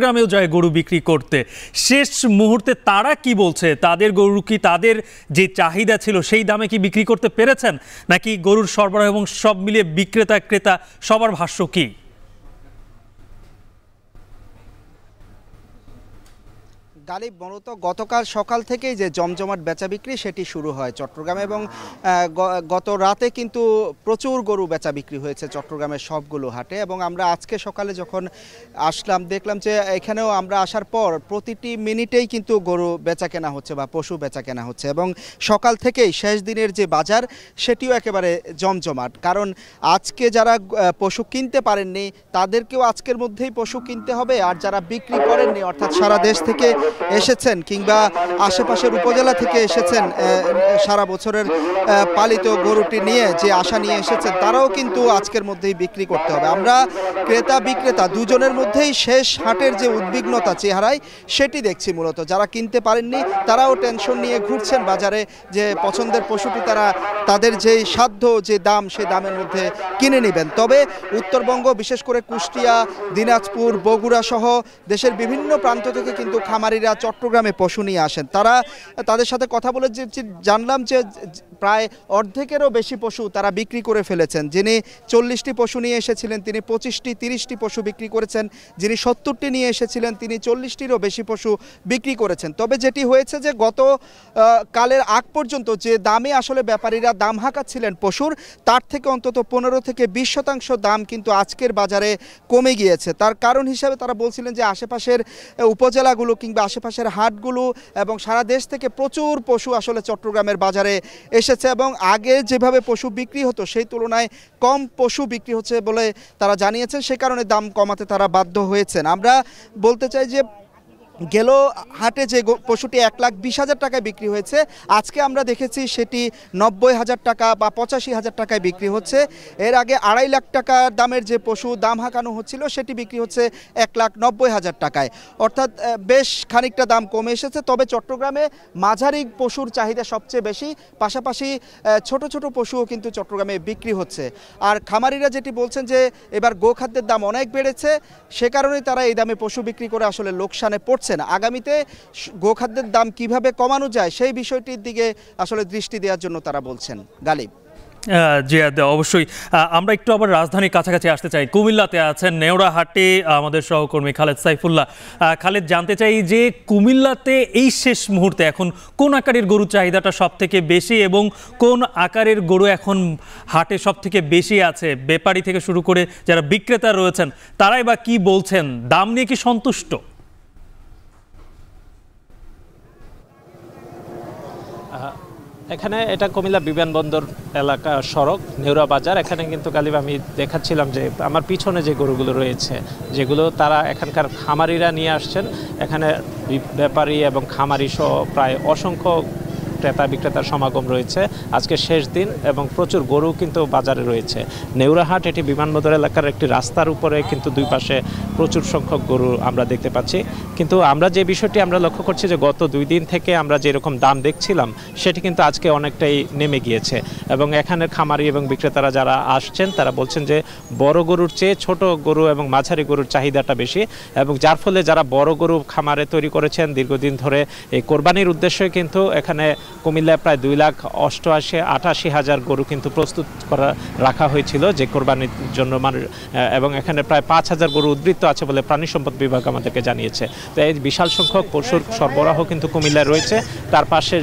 গ্রামেও যায় গরু বিক্রি করতে শেষ মুহূর্তে তারা কি বলছে তাদের গরু কি তাদের যে চাহিদা ছিল সেই দামে কি বিক্রি করতে পেরেছেন নাকি গরুর সরবরাহ এবং সব মিলিয়ে বিক্রেতা ক্রেতা সবার ভাষ্য কী গালিব মূলত গতকাল সকাল থেকেই যে জমজমাট বেচা বিক্রি সেটি শুরু হয় চট্টগ্রামে এবং গত রাতে কিন্তু প্রচুর গরু বেচা বিক্রি হয়েছে চট্টগ্রামের সবগুলো হাটে এবং আমরা আজকে সকালে যখন আসলাম দেখলাম যে এখানেও আমরা আসার পর প্রতিটি মিনিটেই কিন্তু গরু বেচা কেনা হচ্ছে বা পশু বেচা কেনা হচ্ছে এবং সকাল থেকেই শেষ দিনের যে বাজার সেটিও একেবারে জমজমাট কারণ আজকে যারা পশু কিনতে পারেননি তাদেরকেও আজকের মধ্যেই পশু কিনতে হবে আর যারা বিক্রি করেননি অর্থাৎ সারা দেশ থেকে এসেছেন কিংবা আশেপাশের উপজেলা থেকে এসেছেন সারা বছরের পালিত গরুটি নিয়ে যে আশা নিয়ে এসেছেন তারাও কিন্তু আজকের মধ্যেই বিক্রি করতে হবে আমরা ক্রেতা বিক্রেতা দুজনের মধ্যেই শেষ হাটের যে উদ্বিগ্নতা চেহারায় সেটি দেখছি মূলত যারা কিনতে পারেননি তারাও টেনশন নিয়ে ঘুরছেন বাজারে যে পছন্দের পশুটি তারা তাদের যে সাধ্য যে দাম সেই দামের মধ্যে কিনে নেবেন তবে উত্তরবঙ্গ বিশেষ করে কুষ্টিয়া দিনাজপুর বগুড়া সহ দেশের বিভিন্ন প্রান্ত থেকে কিন্তু খামারিরা চট্টগ্রামে পশু নিয়ে আসেন তারা তাদের সাথে কথা বলে যে জানলাম যে প্রায় অর্ধেকেরও বেশি পশু তারা বিক্রি করে ফেলেছেন যিনি চল্লিশটি পশু নিয়ে এসেছিলেন তিনি পঁচিশটি তিরিশটি পশু বিক্রি করেছেন যিনি সত্তরটি নিয়ে এসেছিলেন তিনি চল্লিশটিরও বেশি পশু বিক্রি করেছেন তবে যেটি হয়েছে যে গত কালের আগ পর্যন্ত যে দামে আসলে ব্যাপারীরা দাম হাঁকাচ্ছিলেন পশুর তার থেকে অন্তত পনেরো থেকে বিশ শতাংশ দাম কিন্তু আজকের বাজারে কমে গিয়েছে তার কারণ হিসাবে তারা বলছিলেন যে আশেপাশের উপজেলাগুলো কিংবা আশেপাশের হাটগুলো এবং সারা দেশ থেকে প্রচুর পশু আসলে চট্টগ্রামের বাজারে এসে এসেছে এবং আগে যেভাবে পশু বিক্রি হতো সেই তুলনায় কম পশু বিক্রি হচ্ছে বলে তারা জানিয়েছেন সে কারণে দাম কমাতে তারা বাধ্য হয়েছেন আমরা বলতে চাই যে গেল হাটে যে পশুটি এক লাখ বিশ হাজার টাকায় বিক্রি হয়েছে আজকে আমরা দেখেছি সেটি নব্বই হাজার টাকা বা পঁচাশি হাজার টাকায় বিক্রি হচ্ছে এর আগে আড়াই লাখ টাকা দামের যে পশু দাম হাঁকানো হচ্ছিল সেটি বিক্রি হচ্ছে এক লাখ নব্বই হাজার টাকায় অর্থাৎ বেশ খানিকটা দাম কমে এসেছে তবে চট্টগ্রামে মাঝারি পশুর চাহিদা সবচেয়ে বেশি পাশাপাশি ছোট ছোট পশুও কিন্তু চট্টগ্রামে বিক্রি হচ্ছে আর খামারিরা যেটি বলছেন যে এবার গোখাদ্যের দাম অনেক বেড়েছে সে কারণেই তারা এই দামে পশু বিক্রি করে আসলে লোকসানে পড়ছে পাচ্ছেন আগামীতে গোখাদ্যের দাম কিভাবে কমানো যায় সেই বিষয়টির দিকে আসলে দৃষ্টি দেওয়ার জন্য তারা বলছেন গালিব জি অবশ্যই আমরা একটু আবার রাজধানীর কাছাকাছি আসতে চাই কুমিল্লাতে আছেন হাটে আমাদের সহকর্মী খালেদ সাইফুল্লাহ খালেদ জানতে চাই যে কুমিল্লাতে এই শেষ মুহূর্তে এখন কোন আকারের গরু চাহিদাটা সব থেকে বেশি এবং কোন আকারের গরু এখন হাটে সব থেকে বেশি আছে বেপারি থেকে শুরু করে যারা বিক্রেতা রয়েছেন তারাই বা কি বলছেন দাম নিয়ে কি সন্তুষ্ট এখানে এটা কুমিল্লা বিমানবন্দর এলাকা সড়ক নেউরা বাজার এখানে কিন্তু কালিব আমি দেখাচ্ছিলাম যে আমার পিছনে যে গরুগুলো রয়েছে যেগুলো তারা এখানকার খামারিরা নিয়ে আসছেন এখানে ব্যাপারী এবং খামারি সহ প্রায় অসংখ্য ক্রেতা বিক্রেতার সমাগম রয়েছে আজকে শেষ দিন এবং প্রচুর গরু কিন্তু বাজারে রয়েছে নেউরাহাট এটি বিমানবন্দর এলাকার একটি রাস্তার উপরে কিন্তু দুই পাশে প্রচুর সংখ্যক গরু আমরা দেখতে পাচ্ছি কিন্তু আমরা যে বিষয়টি আমরা লক্ষ্য করছি যে গত দুই দিন থেকে আমরা যেরকম দাম দেখছিলাম সেটি কিন্তু আজকে অনেকটাই নেমে গিয়েছে এবং এখানের খামারি এবং বিক্রেতারা যারা আসছেন তারা বলছেন যে বড় গরুর চেয়ে ছোট গরু এবং মাঝারি গরুর চাহিদাটা বেশি এবং যার ফলে যারা বড় গরু খামারে তৈরি করেছেন দীর্ঘদিন ধরে এই কোরবানির উদ্দেশ্যে কিন্তু এখানে কুমিল্লায় প্রায় দুই লাখ অষ্টআশি আটাশি হাজার গরু কিন্তু প্রস্তুত করা রাখা হয়েছিল যে কোরবানির জন্য মানুষ এবং এখানে প্রায় পাঁচ হাজার গরু উদ্বৃত্ত আছে বলে প্রাণী সম্পদ বিভাগ আমাদেরকে জানিয়েছে তো এই বিশাল সংখ্যক পশুর সরবরাহ কিন্তু কুমিল্লায় রয়েছে তার পাশে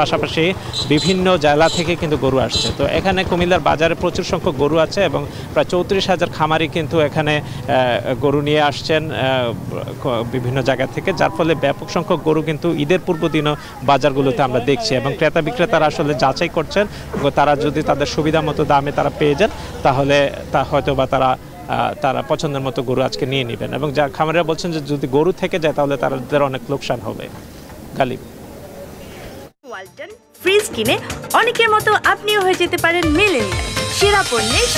পাশাপাশি বিভিন্ন জেলা থেকে কিন্তু গরু আসছে তো এখানে কুমিল্লার বাজারে প্রচুর সংখ্যক গরু আছে এবং প্রায় চৌত্রিশ হাজার খামারি কিন্তু এখানে গরু নিয়ে আসছেন বিভিন্ন জায়গা থেকে যার ফলে ব্যাপক সংখ্যক গরু কিন্তু ঈদের পূর্ব দিনও বাজারগুলোতে মধ্যে আমরা দেখছি এবং ক্রেতা বিক্রেতারা আসলে যাচাই করছেন তারা যদি তাদের সুবিধা মতো দামে তারা পেয়ে যান তাহলে তা হয়তো বা তারা তারা পছন্দের মতো গরু আজকে নিয়ে নেবেন এবং যা খামারিরা বলছেন যে যদি গরু থেকে যায় তাহলে তাদের অনেক লোকসান হবে গালিব ফ্রিজ কিনে অনেকের মতো আপনিও হয়ে যেতে পারেন মেলেন সেরা পণ্যের